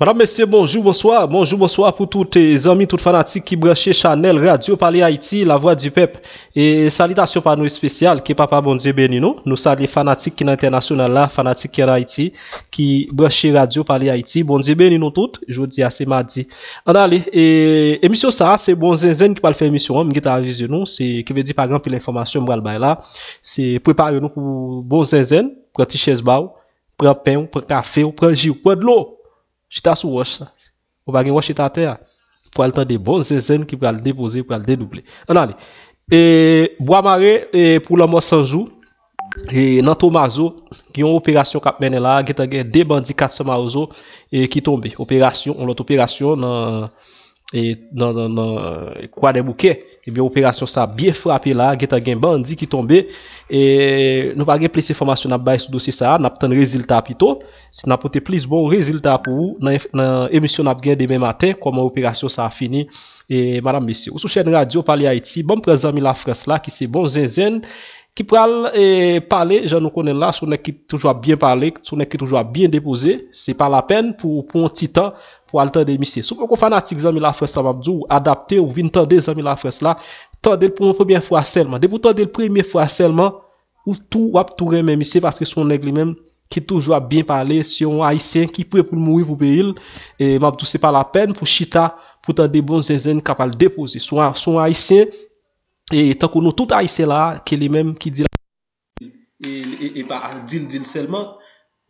Madame Messie, bonjour, bonsoir, bonjour, bonsoir pou tout te zami, tout fanatik ki branche chanel, radio, pali Haiti, la voix du pep, e salitasyon pa nou espesyal, ki papa bonze benino, nou sali fanatik ki nan internasyonal la, fanatik ki en Haiti, ki branche chanel, radio, pali Haiti, bonze benino tout, jou di ase madzi. Anale, e emisyon sa, se bonzenzen ki pal fe emisyon an, mi gita a vizyon nou, se ke ve di pa gran pi l'informasyon mwa albay la, se prepare nou pou bonzenzen, pranti chesbaw, pran pen, pran kafe, pran jiv, pran lo! Chita sous roche. Ou pas roche Pour des bons qui pour le déposer, pour le dédoubler. On allez. Et bois maré et pour la mois sans Et dans Tomazo, qui ont opération qui été là, qui a des bandits 400 et qui tombent. Opération, on l'autre opération E euh, kwa de bouke eh operasyon sa biye frape la geta gen ban, di ki tombe e nou pa gen plese formasyon ap baye sou dosye sa nap ten reziltap ito se nap pote plese bon reziltap ou nan emisyon ap gen demen maten kwa mwen operasyon sa a fini e ou sou chen radio pali Haiti bon prezami la Frans la ki se bon zèn zèn Ki pral eh, pale, jan nou konen la, sou nek ki toujwa bien pale, sou nek ki toujwa bien depoze, se pa la pen pou pou an ti tan pou al tan de misye. Sou kon kon fanatik zanmi la fres la mabdou, adapte ou vin tan de zanmi la fres la, tan del pou an premier fwa selman. De pou tan del premier fwa selman, ou tou wap tou reme misye, paske sou nek li menm ki toujwa bien pale, si yon haisyen ki pou e pou moui pou pe il, eh, mabdou se pa la pen pou chita pou tan de bon zenzen kapal depoze, sou an haisyen. E tan kon nou tout aise la, ke li menm ki di la. E, e, e pa dil-dil selman,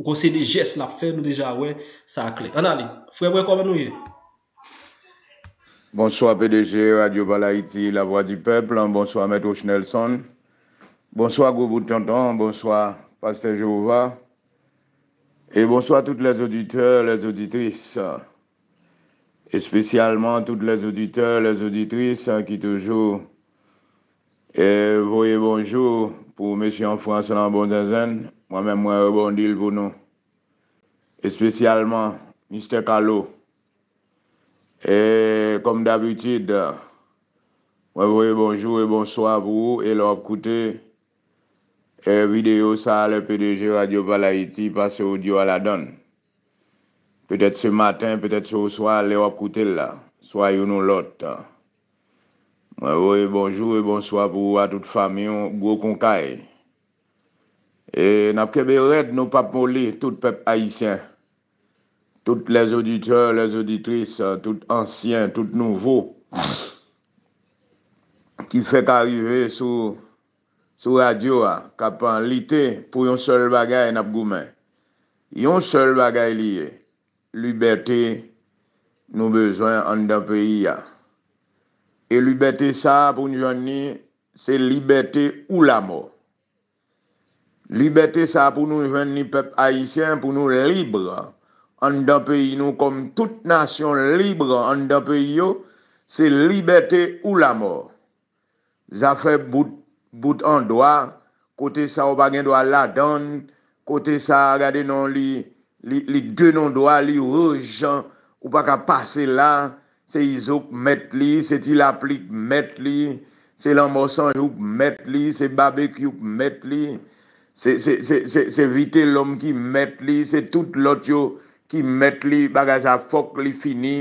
ou konsey de jes la fe, nou deja we, sa akle. An ale, fwe mwen koman nou ye. Bonswa PDG, Radio Balayiti, La Voix du Peuple, Bonswa Mètrou Chnel Son, Bonswa Goubou Tiantan, Bonswa Pastejouva, E bonswa tout les auditeurs, les auditrices, Especialement tout les auditeurs, les auditrices, qui toujou, E voye bonjou pou mèsyon François Lambondazen, mwen mèm mwen rebondil pou nou. E spesyalman, Mr. Kalo. E kom dabitid, mwen voye bonjou e bonsoy pou ou e lò koute videyo sa le PDG Radio Palaiti pase ou diwa la don. Petèt se maten, petèt se ou soy, lè wò koute lò, soy ou nou lote. Mwen voye bonjou e bonsoi pou wwa tout fami yon gwo konkay. E napke be ouet nou pap moli tout pep Haitien. Tout les auditeurs, les auditrices, tout ancien, tout nouvo. Ki fèk arrive sou radio a kapan lite pou yon sol bagay nap goumen. Yon sol bagay liye, liberté nou bezwen an da peyi a. E liberté sa pou nou jwenni, se liberté ou la mort. Liberté sa pou nou jwenni, pep haïsien, pou nou libre. An dan peyi nou, kom tout nasyon libre an dan peyi yo, se liberté ou la mort. Zafè bout an doa, kote sa ou bagen doa la don, kote sa gade nan li, li gen an doa, li rojan, ou baka pase la. Se izok met li, se til aplik met li, se lam osanjouk met li, se babekyouk met li, se vite lom ki met li, se tout lot yo ki met li bagay sa fok li fini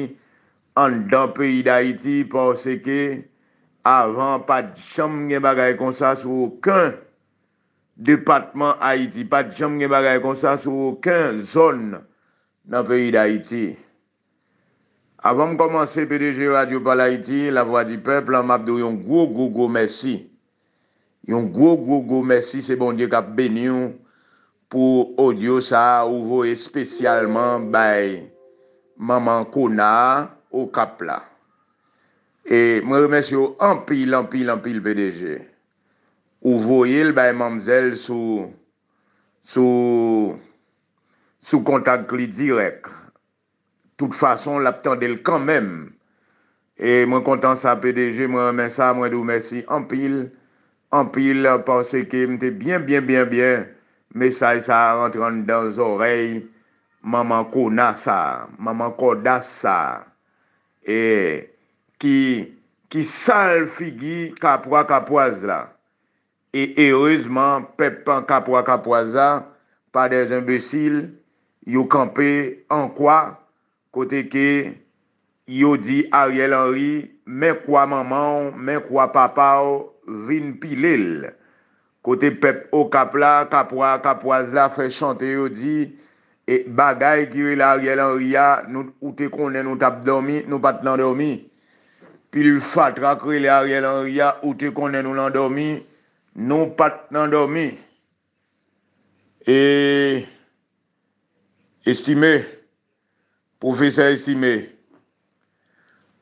an dan peyi d'Haïti porsè ke avan pat chom gen bagay konsa sou wokan depatman Haïti, pat chom gen bagay konsa sou wokan zon nan peyi d'Haïti. Avèm komanse PDG Radio Palaiti, la vwa di pèp, lèm apdou yon gwo gwo gwo mèsi. Yon gwo gwo gwo mèsi se bon diè kap benyon pou odyo sa ouvo espèsyalman bay maman kona ou kap la. E mwen remèsyo anpil anpil anpil PDG. Ouvo yel bay mamzel sou kontak li direk. Toute fason, l ap tendel kanmen. E mwen kontan sa pedeje, mwen mensa, mwen dou mersi, anpil, anpil, panse ke mte byen, byen, byen, byen, mensa y sa rentran dan zorey, maman kou nasa, maman kou dasa, e ki sal figi kapwa kapwaza. E eroizman, pep pa kapwa kapwaza, pa de zimbessil, yu kampe ankwa, kote ke yodi Ariel Henry, men kwa maman, men kwa papa, vin pilil, kote pep o kapla, kapwa, kapwaz la, fe chante yodi, e bagay kirel Ariel Henry ya, nou te konen nou tap dormi, nou pat nan dormi, pi li fatra kirel Ariel Henry ya, nou te konen nou nan dormi, nou pat nan dormi, e... estime... Profesor Estime,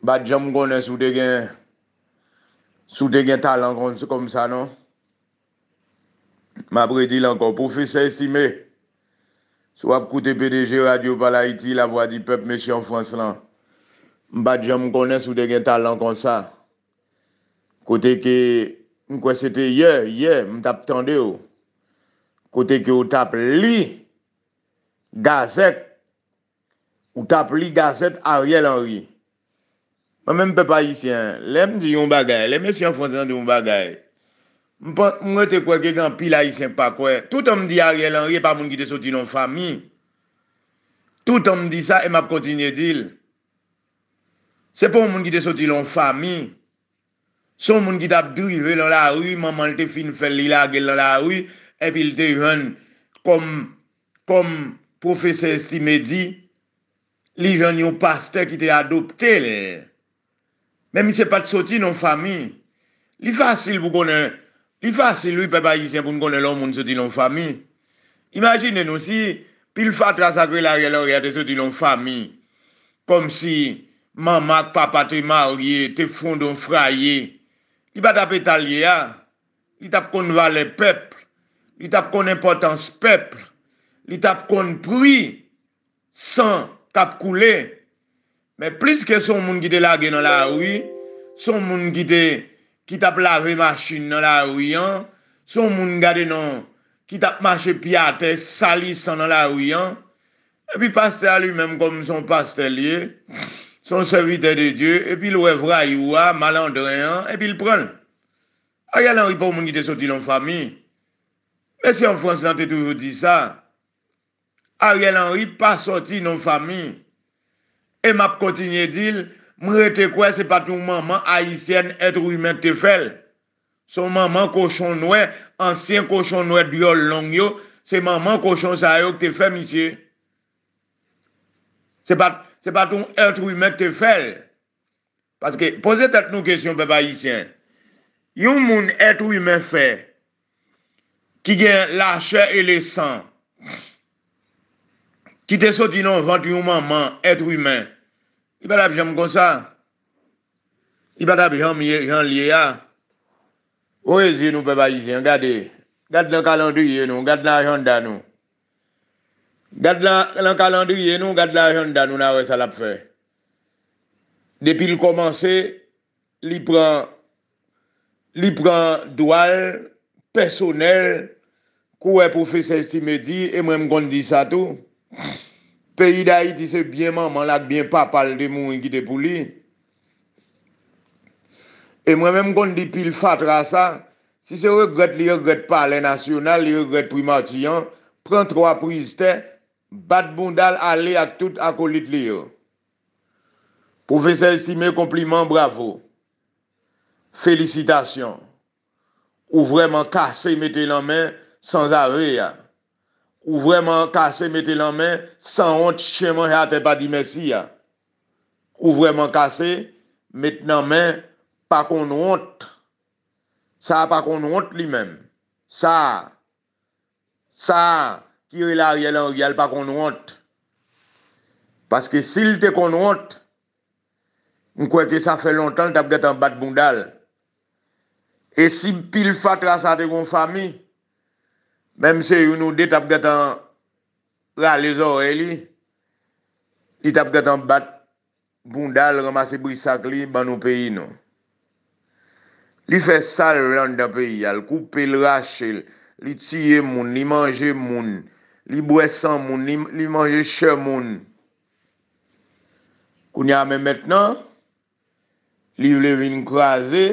bat jan m konen sou de gen, sou de gen talan kon se kom sa non? M apre di lankon, Profesor Estime, sou ap koute PDG Radio Palaiti, la voa di pep mesi an Franslan, bat jan m konen sou de gen talan kon sa, kote ke, m kwen se te ye, ye, m tap tande yo, kote ke yo tap li, li, gazek, Ou tap li gaset Ariel Henry. Mwen mwen pe pa yisyen. Lèm di yon bagay. Lèm yon fonsan di yon bagay. Mwen te kwe kek an pila yisyen pa kwe. Tout an m di Ariel Henry pa moun ki te soti yon fami. Tout an m di sa e m ap kontinye dil. Se pou moun ki te soti yon fami. Son moun ki tap drive yon la ru. Maman te fin fel li la gel yon la ru. Epi l te yon kom profesez ti me di li jan yon paste ki te adopte le. Men mi se pat soti non fami. Li fasil pou konen, li fasil li pe pa yisyen pou konen lom moun soti non fami. Imaginen osi, pil fat transakre la re lor ya te soti non fami. Kom si, man mat pa patrimar ye, te fondon fra ye. Li pa tap etalye ya, li tap konen valen pepl, li tap konen potans pepl, li tap konen proui, san, tap koule, me plis ke son moun ki te lage nan la ouye, son moun ki te ki tap lave machine nan la ouye, son moun gade nan ki tap mache piate salise nan la ouye, epi paste a li menm konm son paste liye, son servite de die, epi lwevra yuwa, malandrean, epi lpran. A yal anri pou moun ki te soti loun fami, me si an franse nan te toujou di sa, Ariel Henry pa soti nou fami. E map kontinye dil, mre te kwe se pat nou maman ayisyen etrou imen te fel. Son maman kochon noue, ansyen kochon noue diol long yo, se maman kochon sa yo te fel misye. Se pat nou etrou imen te fel. Paske, pose tet nou kesyon pe pa ayisyen. Yon moun etrou imen fel, ki gen la che e le san. Pfff. ki te soti nan non, 21 manman, etru imen. I bat ap jom konsa. I bat ap jom yon liye ya. Ou e zi nou pe ba yi zi, an gade. Gade lan kalandou yon nou, gade lan janda nou. Gade lan kalandou yon nou, gade lan janda nou, nan wè sal ap fè. Depi l'komanse, li pran, li pran dual, personel, kouè pou fè sè si me di, e mwen m kon di sa tou. peyi dayi ti se byenman man lak byen pa pal de moun ki te pou li e mwen menm kon di pil fatra sa si se regret li regret pal le nasyonal li regret pri matiyan pren tro apri ste bat bundal ale ak tout akolit li yo pou fe sel si me kompliment bravo felicitasyon ou vreman kase mette lan men san zave ya Ou vreman kase mette lan men, san hont cheman jate pa di messi ya. Ou vreman kase, mette nan men, pa kon hont. Sa pa kon hont li men. Sa, sa, sa, kire la riyel an riyel pa kon hont. Paske sil te kon hont, mkweke sa fe lontan, tap get an bat bundal. E si pil fat la sa te kon fami, Mem se yon ou de tap gatan ral le zore eh, li, li tap gatan bat bundal ramase brisak li ban nou peyi nou. Li fe sal randa peyi al, koupe l rache, li tiyye moun, li manje moun, li bwesan moun, li manje chè moun. Kouni ame metnan, li vle vin kwa ze,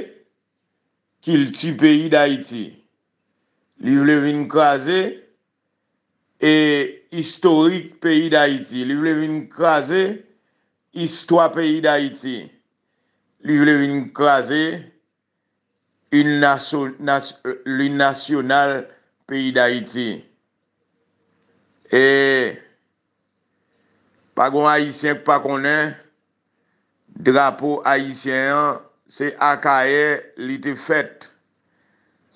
ki l ti peyi da iti. Li vle vin kwaze e istorik peyi da iti. Li vle vin kwaze istwa peyi da iti. Li vle vin kwaze li nasyonal peyi da iti. E, pa gwen haisyen pa konen, drapo haisyen se akaye li te fèt.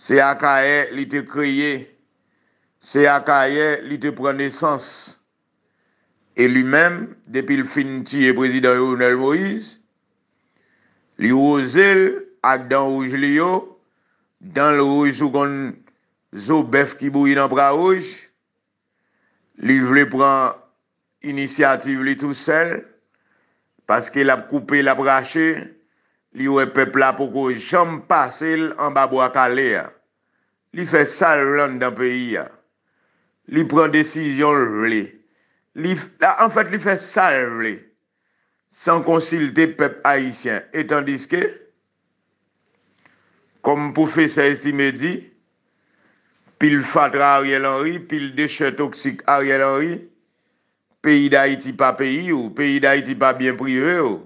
Se akaye li te kriye, se akaye li te pren nesans, e li men, depil fin tiye prezident Ronald Moïse, li wou zel ak dan ouj li yo, dan lou ouj sou kon zo bef ki bou y nan pra ouj, li vle pren inisiativ li tou sel, paske la pou koupe la pou rache, Li wè pep la pou kou jom pasel an bab wakale ya. Li fè salvlan dan peyi ya. Li pran desisyon l vle. En fèt, li fè salvle. San konsilte pep Haitien. Etan diske, kom pou fè sa estime di, pil fatra a riel anri, pil deche toksik a riel anri, peyi da Haiti pa peyi ou, peyi da Haiti pa bien prive ou,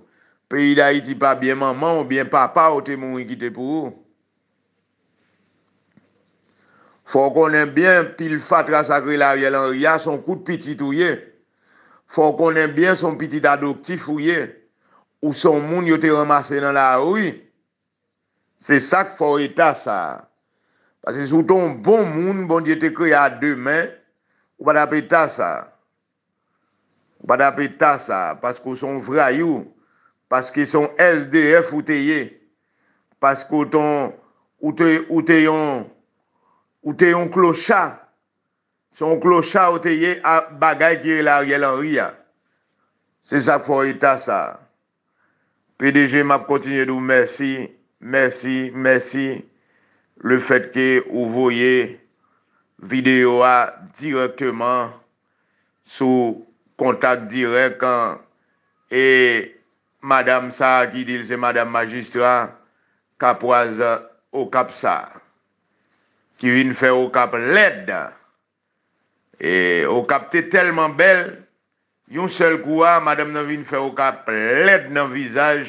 Pe yi da yi ti pa biye maman ou biye papa ou te moun yi kite pou. Fon konen byen pil fatra sakre la rye lan rya son kout pitit ou ye. Fon konen byen son pitit adoktif ou ye. Ou son moun yo te ramase nan la rye. Se sak fò et ta sa. Pas se sou ton bon moun bon di te kre a demen. Ou pa da pe ta sa. Ou pa da pe ta sa. Pas ko son vra yu. Paske son SDF ou te ye. Paske ou ton... Ou te yon... Ou te yon klocha. Son klocha ou te ye bagay ki yon e la rielan ria. Se sa foy ta sa. PDG map kontinye dou. Mersi, mersi, mersi. Le fet ke ou voye videyo a direkman sou kontak direk e... madame sa ki dil se madame majistwa, kapwaza okap sa, ki vin fè okap led, e okap te telman bel, yon sel kouwa, madame nan vin fè okap led nan vizaj,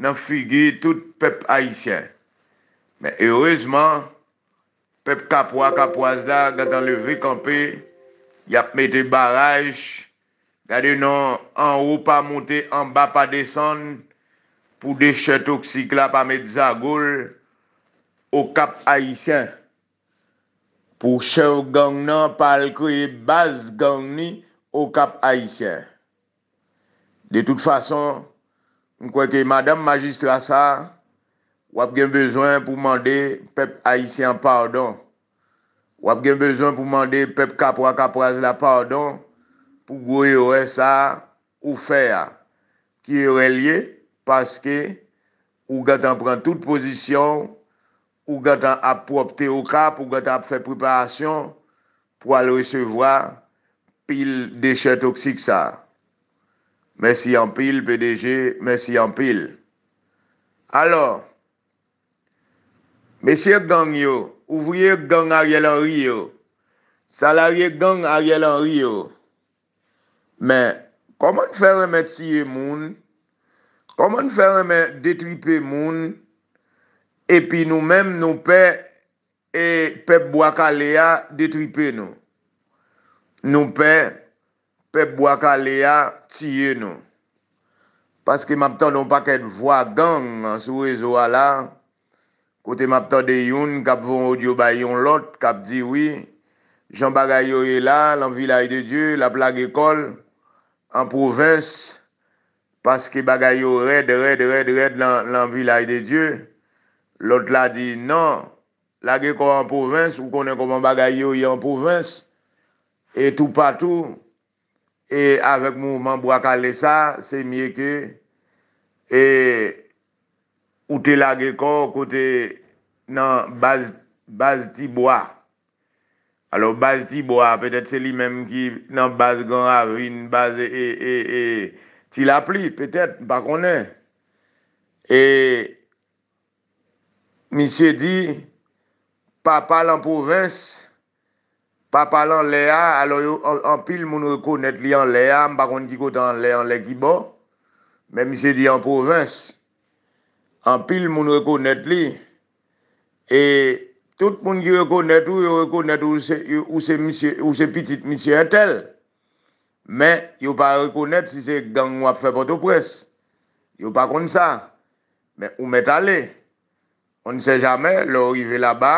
nan figi tout pep haisyen. Men heurezman, pep kapwa kapwaza, gatan le vikampè, yap mette baraj, gade nan an ou pa monte an ba pa desan pou de cheto ksikla pa medzagol ou kap aisyen. Pou chè ou gang nan pal kre base gang ni ou kap aisyen. De tout fason, m kwenke madame majistra sa, wap gen bezwen pou mande pep aisyen pardon. Wap gen bezwen pou mande pep kapwa kapwa zla pardon. pou gouye ouè e sa ou fè a, ki ouè e liè, paske ou gata pran tout posisyon, ou gata ap pou opte ou kap, ou gata ap fè preparasyon, pou al recevwa pil de che toksik sa. Mèsi yon pil, PDG, mèsi yon pil. Alors, mèsiè gdang yo, ouvriè gdang a rè lan riyo, salaryè gdang a rè lan riyo, Men, koman fèr mè tsyè moun, koman fèr mè detripe moun, epi nou mèm nou pè e pep wakalea detripe nou. Nou pè pep wakalea tsyè nou. Paske map tò nou pa kèd vwa gang sou rezo ala, kote map tò de yon, kap von o diyo bay yon lot, kap diwi, jan bagay yo e la, lan vilay de diyo, la plage kol, an pouvens, paske bagay yo red, red, red, red nan vilay de Diyo, lot non, la di, nan, lage ko an pouvens, ou konen koman bagay yo yon pouvens, etou patou, et avèk mouman Bwakale sa, se mye ke, et, ou te lage ko kote nan baz di bwa, alo baz ti non, eh, eh, eh, bo a, petet se li menm ki nan baz gan avrin, baz e, e, e, ti la pli, petet, bako ne, e, mi se di, pa palan povens, pa palan lea, alo yo, an pil moun reko net li an lea, mbakon ki kote an lea, an le ki bo, men mi se di an povens, an pil moun reko net li, e, Tout moun ki rekonet ou, yo rekonet ou se pitit misye etel. Men, yo pa rekonet si se gang wap fe poto pres. Yo pa kon sa. Men, ou met ale. On se jamen, lor rive la ba.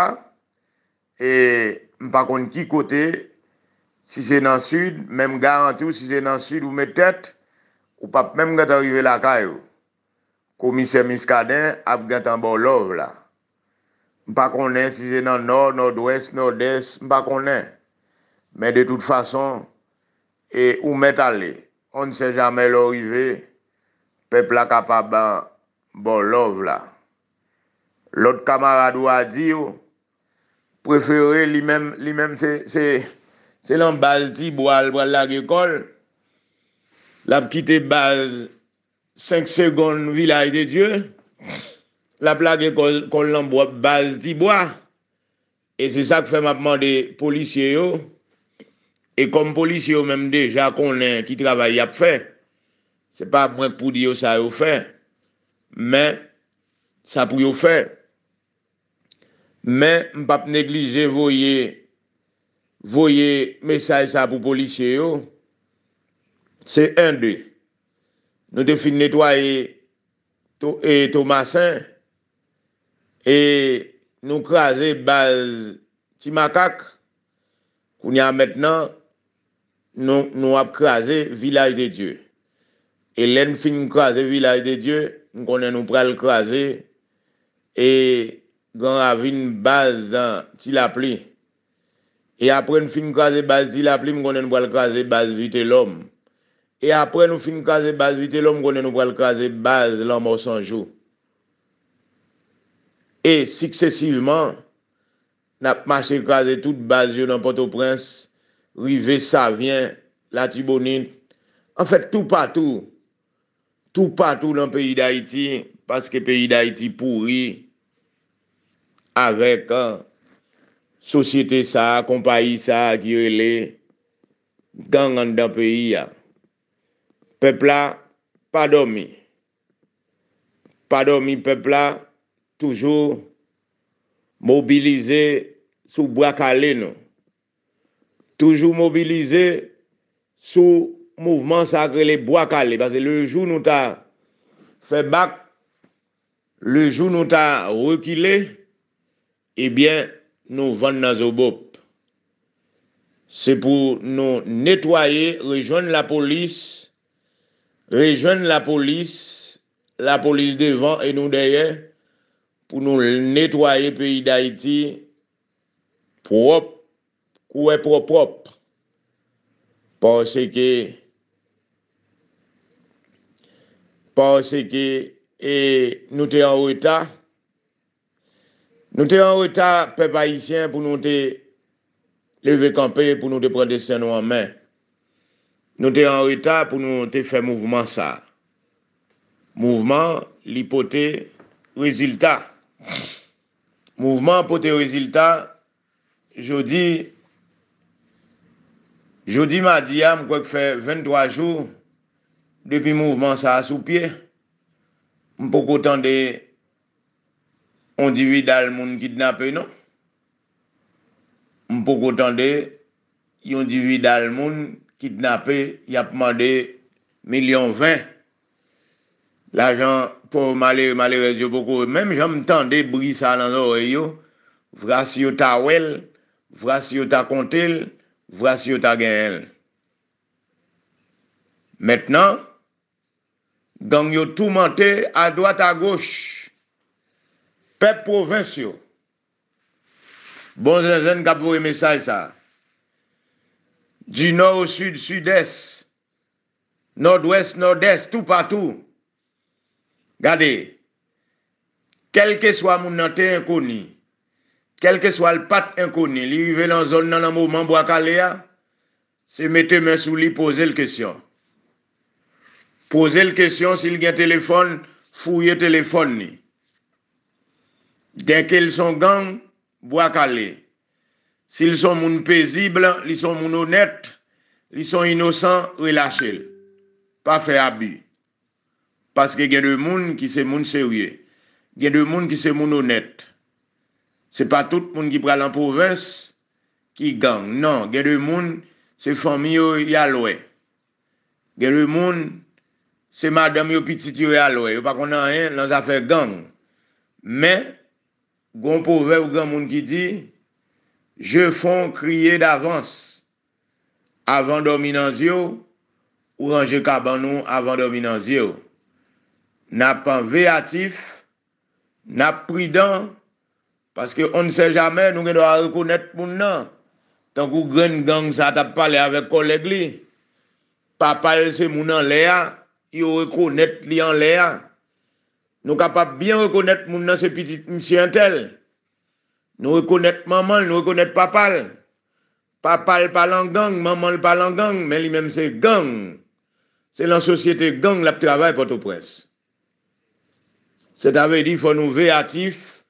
E, m pa kon ki kote. Si se nan sud, men m garanti ou si se nan sud, ou met tet. Ou pap men m gata rive la kayo. Ko misye miskaden, ap gata m bon lov la. Mpa konen si ze nan nord, nord-ouest, nord-est, mpa konen. Men de tout fason, e ou met ale, on ne se jamen lo rive, pepla kapaban bon lov la. L'ot kamarado a diyo, preferi li men, li men se, se, se lan baz di boal, boal la gekol, la mkite baz, 5 segon vilay de Diyo, mpouf, la plage kon lan bwa baz di bwa, e se sa k fè m ap mande polisye yo, e kom polisye yo mèm deja konen ki travaye ap fè, se pa mwen pou di yo sa yo fè, men sa pou yo fè, men m pap neglije voye, voye mesay sa pou polisye yo, se en de, nou te fin netwaye, e Thomasin, E nou kraze baz ti makak, koun ya metnan, nou ap kraze vilaj de Diyo. E len fin kraze vilaj de Diyo, m konen nou pral kraze, e gen avin baz ti la pli. E apren fin kraze baz ti la pli, m konen pral kraze baz vite lom. E apren fin kraze baz vite lom, m konen pral kraze baz lom osanjou. E, siksesiveman, nap mache kaze tout bazi yo nan Port-au-Prince, rive sa vyen, la Thibonine, an fèk tout patou, tout patou nan peyi d'Haïti, paske peyi d'Haïti pouri, arek, an, sosyete sa, kompayi sa, kirele, gangan dan peyi ya. Pepla, pa domi. Pa domi pepla, Toujou mobilize sou Boakale nou. Toujou mobilize sou mouvman sagrele Boakale. Basè le jou nou ta febak, le jou nou ta rekile, ebyen nou vande naso bop. Se pou nou netwaye, rejouan la polis, rejouan la polis, la polis devan e nou daye, pou nou netwaye peyi d'Haïti, prop, kouè prop prop, pan se ke, pan se ke, e, nou te an wèta, nou te an wèta pe païsien, pou nou te leve kampè, pou nou te pre de sè nou an mè, nou te an wèta, pou nou te fè mouvment sa, mouvment, lipote, rezultat, Mouvement pote rezilta, jodi, jodi madi ya mkwek fe 23 jou, depi mouvement sa sou pie, mpoko tande yon divi dal moun kitnape non, mpoko tande yon divi dal moun kitnape yapman de milyon vint. La jan pou malere, malere yo bokou. Mem jan m'tan de brisa lan zon e yo. Vras yo ta wel, vras yo ta kontel, vras yo ta genel. Mètnen, gang yo tou mante a doat a goch. Pep provincio. Bon zèn zèn kap vwè mesaj sa. Di nor ou sud, sud-es. Nord-wes, nord-es, tou patou. Gade, kelke swa moun nante inkoni, kelke swa l pat inkoni, li yive nan zon nan an mouman Bwakale ya, ah, se mette men sou li pose l kesyon. Pose l kesyon, si l gen telefon, fou ye telefon ni. Denke l son gang, Bwakale. Si l son moun pezible, li son moun onet, li son inosan, relache l. Pa fe abu. Paske gen de moun ki se moun serye. Gen de moun ki se moun onet. Se pa tout moun ki pral an pouves ki gang. Non, gen de moun se fanyo yalwe. Gen de moun se madam yo pitityo yalwe. Yo pa konan en, lan zafek gang. Men, goun pouve ou goun moun ki di, je fon kriye davans. Avan do minanzye ou ou ranje kaban ou avan do minanzye ou. na pan veyatif, na pridan, paske on se jame, nou gen do a rekonet moun nan, tankou gren gang sa tap pale ave koleg li, pa pale se moun nan le a, yo rekonet li an le a, nou kapap bien rekonet moun nan se pitit nsyantel, nou rekonet maman, nou rekonet papal, papal palan gang, maman palan gang, men li men se gang, se lan sosyete gang la ptravay potopresse, Se ta ve di fò nou ve atif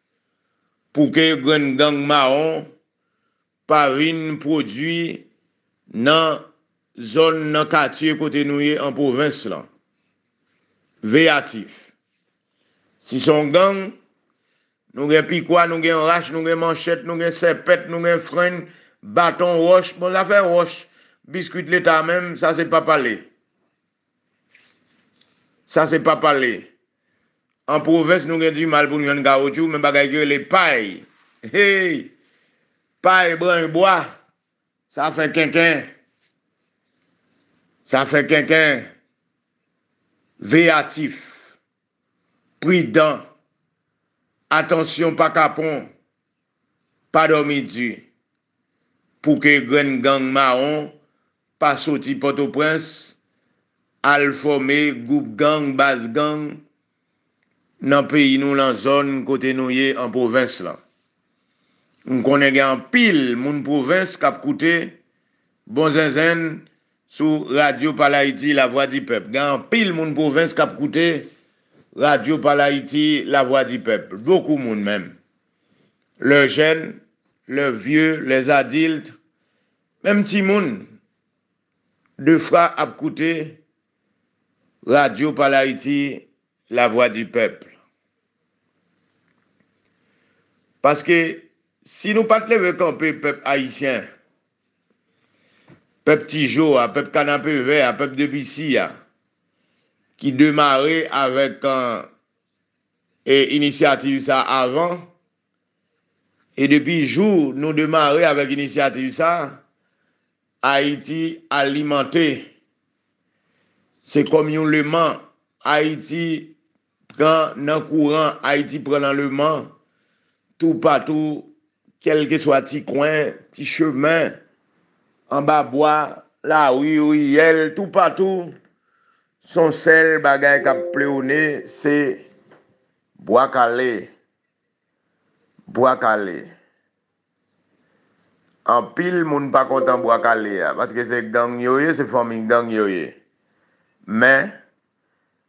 pou ke gwen gang maron parin prodwi nan zon nan katye kote nou ye an povins lan. Ve atif. Si son gang nou gen pikwa, nou gen rash, nou gen manchet, nou gen sepet, nou gen fren, baton, roche, moun la fe roche, biskuit leta men, sa se pa pale. Sa se pa pale. An pouves nou gen di malpoun yon gaoutou, men bagay yon le paye. Hey! Paye brun boya. Sa fè kenken. Sa fè kenken. Veatif. Pridan. Atensyon pa kapon. Pa domidu. Pou ke gren gang maron, pa soti poto prens, al fome, goup gang, bas gang, nan peyi nou lan zon kote nou ye an povins la. Un konen gen an pil moun povins kap koute, bon zan zan sou radio pala iti la vwa di pep. Gen an pil moun povins kap koute, radio pala iti la vwa di pep. Boku moun men. Le gen, le vie, le adilt, men mti moun, defra ap koute, radio pala iti, la vwa di pepl. Paske, si nou patle vek anpe pep Haitien, pep Tijou, pep Kanapéve, pep Debissia, ki demare avèk an e inisiativ sa avan, e depi jou, nou demare avèk inisiativ sa, Haiti alimante, se kom yon lèman, Haiti alimenté, kan nan kouran Haïti prenan lèman, tou patou, kelke swa ti kwen, ti chèmen, an ba boi, la oui oui yèl, tou patou, son sel bagay kap plè ou ne, se, boi kalè, boi kalè. An pil moun pa kontan boi kalè ya, paske se gdang yoye, se fòmik gdang yoye. Men,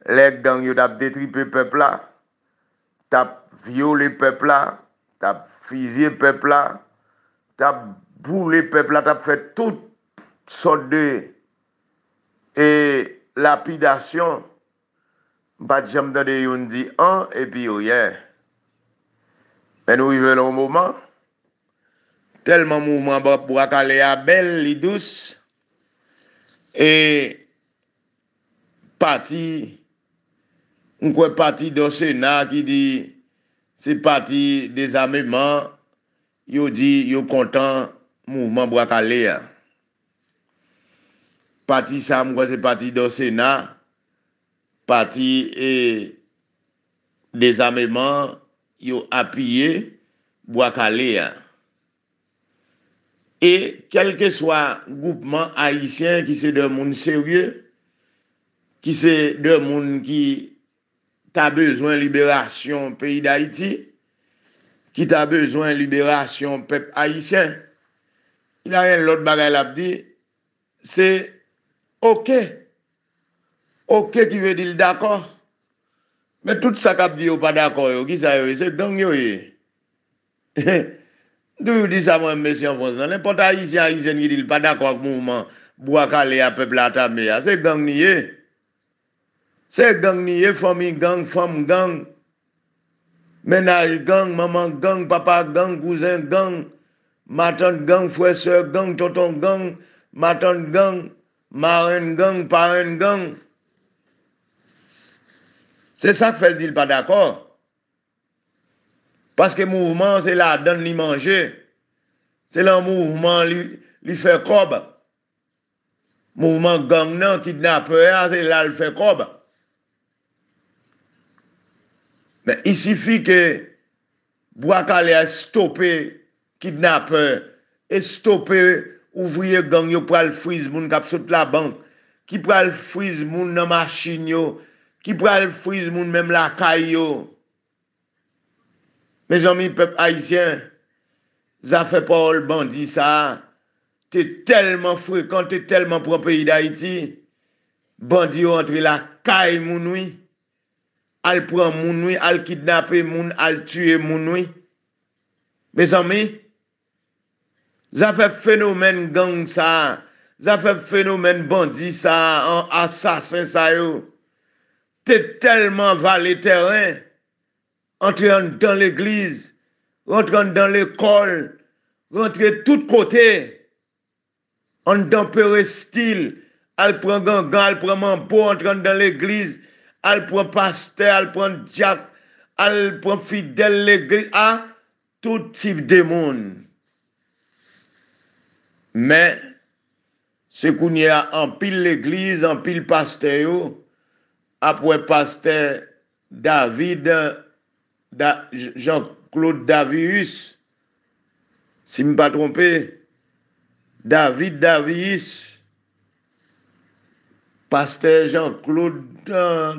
lèk dan yon tap detripe pepla, tap viole pepla, tap fizye pepla, tap boule pepla, tap fè tout sonde e lapidasyon bat jamdade yon di an epi yoyè. Men nou yon venon mouman, telman mouman bo akale a bel li dous e pati mwen kwen pati do Sena ki di, se pati de zameman, yo di yo kontan mouvman Bwakalea. Pati sa mwen kwen se pati do Sena, pati e de zameman, yo apiye Bwakalea. E, kelke swa goupman Haitien ki se de moun serye, ki se de moun ki pati, ta bezwen liberasyon peyi d'Haïti, ki ta bezwen liberasyon pep Haïtien, yon a yon lot bagay la pdi, se ok, ok ki ve di l d'akor, men tout sa kap di yo pa d'akor yo, ki sa yo, se gang yo ye, tou yon di sa mwen mèsyon fonse nan, ne pot Haïtien, Haïtien, ki di l pa d'akor k moumman, bou akale ya pep l'atame ya, se gang ni ye, Se gang niye, fomi gang, fom gang, menaj gang, maman gang, papa gang, kouzen gang, matan gang, fwe se gang, toton gang, matan gang, mareng gang, pareng gang. Se sa ke fèl di l pa d'akor. Paske mouvman se la dan li manje, se la mouvman li fè kob. Mouvman gang nan ki dna pè a, se la l fè kob. Ben, i sifi ke Bwakale a stoppe kidnapper e stoppe ouvriye gang yo pral friz moun kap sot la bank ki pral friz moun nan machin yo ki pral friz moun menm la kay yo. Me zomi pep Haitien zafepol bandi sa te telman frekant, te telman propayi da Haiti bandi yo antre la kay moun oui Al pran mounoui, al kidnape moun, al tue mounoui. Bez ami, zafep fenomen gang sa, zafep fenomen bandi sa, an asasen sa yo. Te telman valeteren, entre an dan l'eglize, rentre an dan l'ekol, rentre tout kote, an dan perestil, al pran gang gang, al pran moun pou, rentre an dan l'eglize, al pou an paste, al pou an diak, al pou an fidel le gri, a tout type de moun. Men, se kounye a an pil le gri, an pil paste yo, apou an paste David, Jean-Claude Davius, si mi pa trompe, David Davius, Pastè Jean-Claude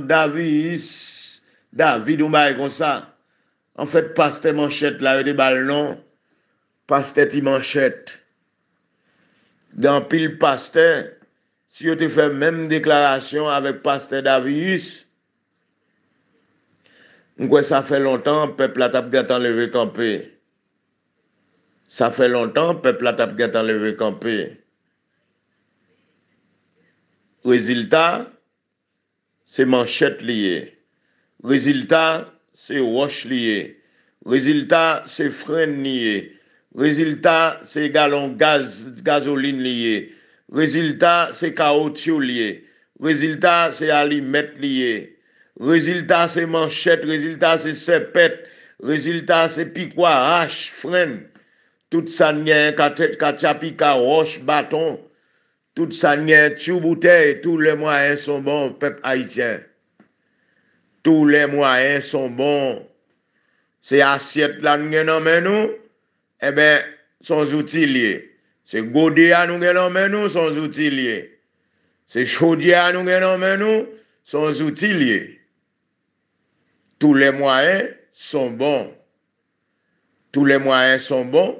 Davy-Yus, Davy d'Oumay kon sa, an fèt Pastè Manchette la, yon di bal non, Pastè ti Manchette. Dan pil Pastè, si yo te fè mèm deklarasyon avèk Pastè Davy-Yus, mwen kwen sa fè lontan, pep la tap gètan leve kampè. Sa fè lontan, pep la tap gètan leve kampè. Rezultat se manchet liye, rezultat se roche liye, rezultat se fren liye, rezultat se galon gazoline liye, rezultat se kaotio liye, rezultat se alimet liye, rezultat se manchet, rezultat se sepet, rezultat se pi kwa hache, fren, tout sa nyen, ka tchapi, ka roche, baton. tout san gen chou bouteille, tout le mwaen son bon pep Haitien. Tout le mwaen son bon. Se asyet lan gen nan men nou, ebe, eh son zoutil liye. Se godi an nou gen nan men nou, son zoutil liye. Se choudi an nou gen nan men nou, son zoutil liye. Tout le mwaen son bon. Tout le mwaen son bon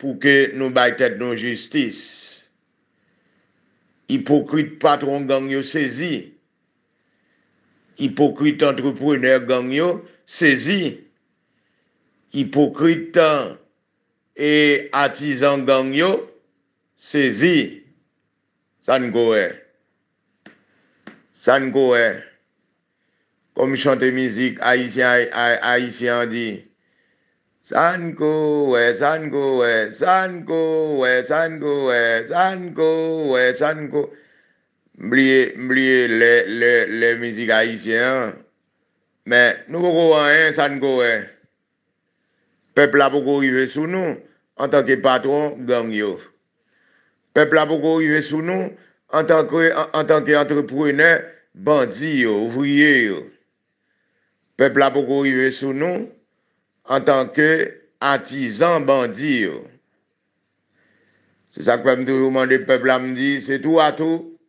pou ke nou baytet nou jistis. Hipokrit patron gangyo, sezi. Hipokrit entrepreneur gangyo, sezi. Hipokrit et eh, e artisan gangyo, sezi. San goè. San goè. Kom chante mizik, aisyen di... San kowe, san kowe, san kowe, san kowe, san kowe, san kowe. Mbliye le mizik haisyen. Men nou kou wwen san kowe. Pepla pou kou ywe sou nou an tanke patron gang yo. Pepla pou kou ywe sou nou an tanke antrepreneur bandi yo, vriye yo. Pepla pou kou ywe sou nou an tanke atizan bandi yo. Se sa kwa mdou mwande pepl la mdi, se tou a tou,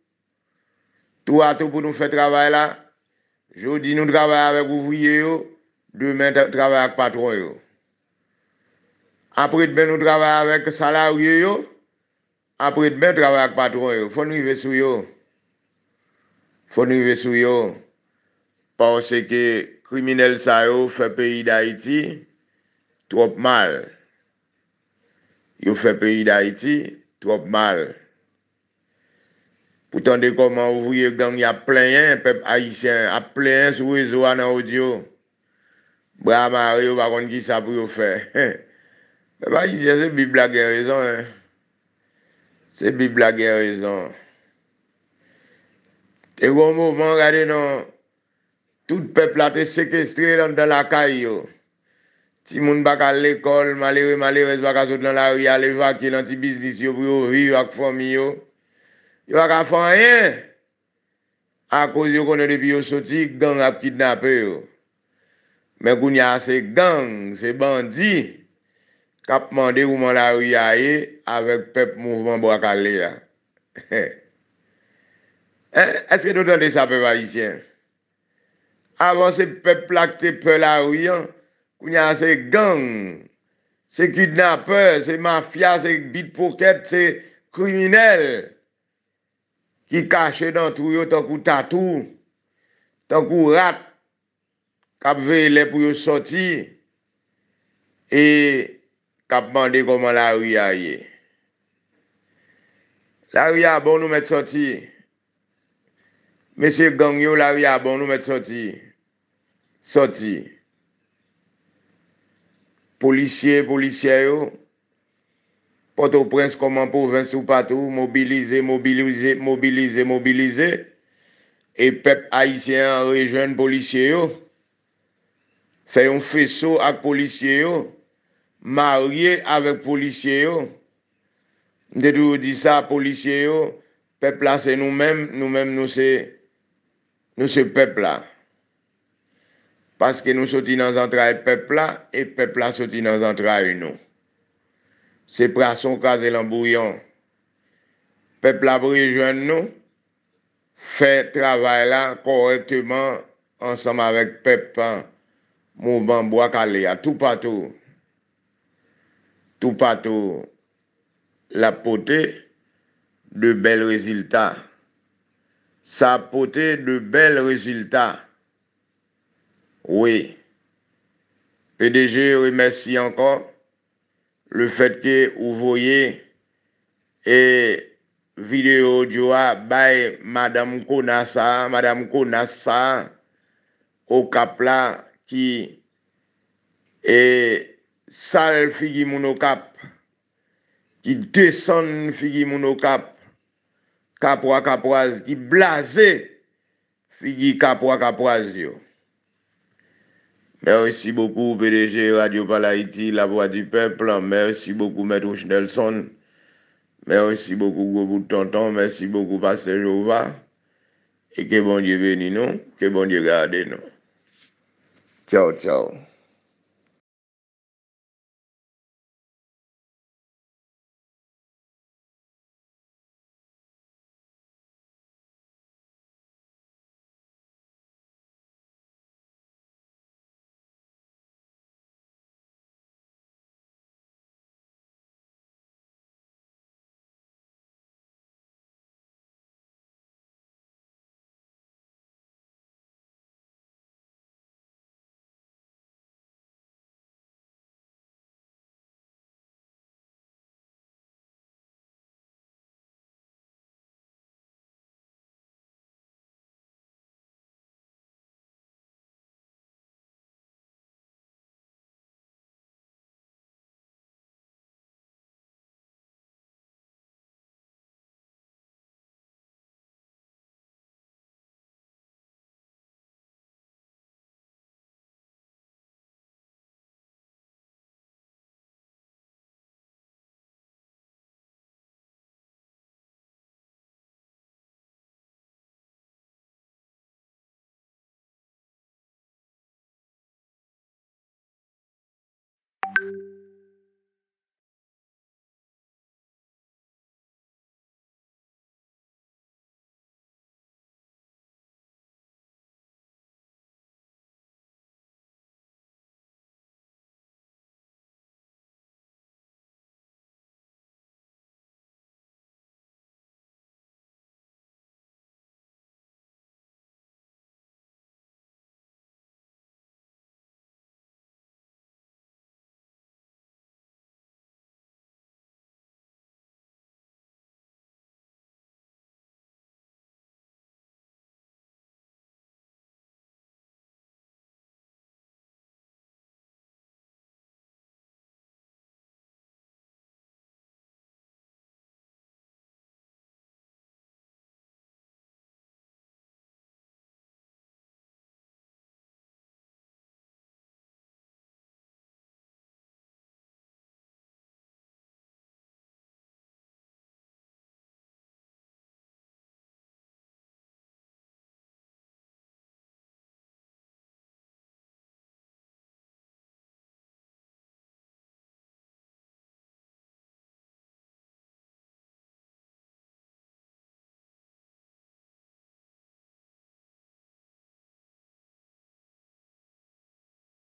tou a tou pou nou fe travay la, jodi nou travay avek ouvri yo, demen travay ak patron yo. Apre dbe nou travay avek salarye yo, apre dbe travay ak patron yo. Fon ni ve sou yo, fon ni ve sou yo, panse ke kriminel sa yo fe peyi da iti, Trop mal. Yo fè peyi da iti, trop mal. Poutan de koman ouvouye gang ya plen yon, pep ayisyen, a plen sou wezo an an ou diyo. Braman reyo bakon ki sa pou yo fè. Pep ayisyen, se bibla gen rezon. Se bibla gen rezon. Te goun mouman gade nan tout pep la te sekestre dan de la kay yo. Ti moun baka l'ekol, maliwe maliwe se baka sot lan la ouya le vake lan ti biznis yo pou yo ri wak fwami yo. Yo wak a fwanyen. A kouz yo konen depi yo soti, gang ap kidnapè yo. Men koun ya se gang, se bandi, kap mande ouman la ouya ye, avek pep mouvman bo akalè ya. Eh, eske nou tante sape wajitien? Avansè pep lakte pe la ouyan, pou nyan se gang, se kidnapper, se mafia, se bitpocket, se kriminelle, ki kache nan tou yo tokou tatou, tokou rap, kap vele pou yo soti, e kap mande koman la ria ye. La ria bon nou met soti, mese gang yo la ria bon nou met soti, soti, Polisye, polisye yo, poto prens koman pou ven sou patou, mobilize, mobilize, mobilize, mobilize, e pep aisyen rejwen polisye yo, fè yon feso ak polisye yo, marye avèk polisye yo, dedou di sa polisye yo, pep la se nou men, nou men nou se pep la. paske nou soti nan zantra e pep la, e pep la soti nan zantra e nou. Se prason kaze lan bouyon, pep la bouri jwen nou, fe travay la korekteman, ansanm avèk pep la, mouvan mouak ale ya, tou patou. Tou patou. La pote de bel reziltat. Sa pote de bel reziltat. Oui, PDG remersi ankon le fet ke ou voye e video diwa bay Madame Konasa, Madame Konasa o kapla ki e sal figi mouno kap, ki desen figi mouno kap, kapwa kapwaz, ki blaze figi kapwa kapwaz yo. Mersi bokou PDG Radio Palaiti, La Voix du Peuple, mersi bokou Mètrou Chnel Son, mersi bokou Gopou Tonton, mersi bokou Pastor Jehova, e ke bonye veni nou, ke bonye gade nou. Tchau, tchau.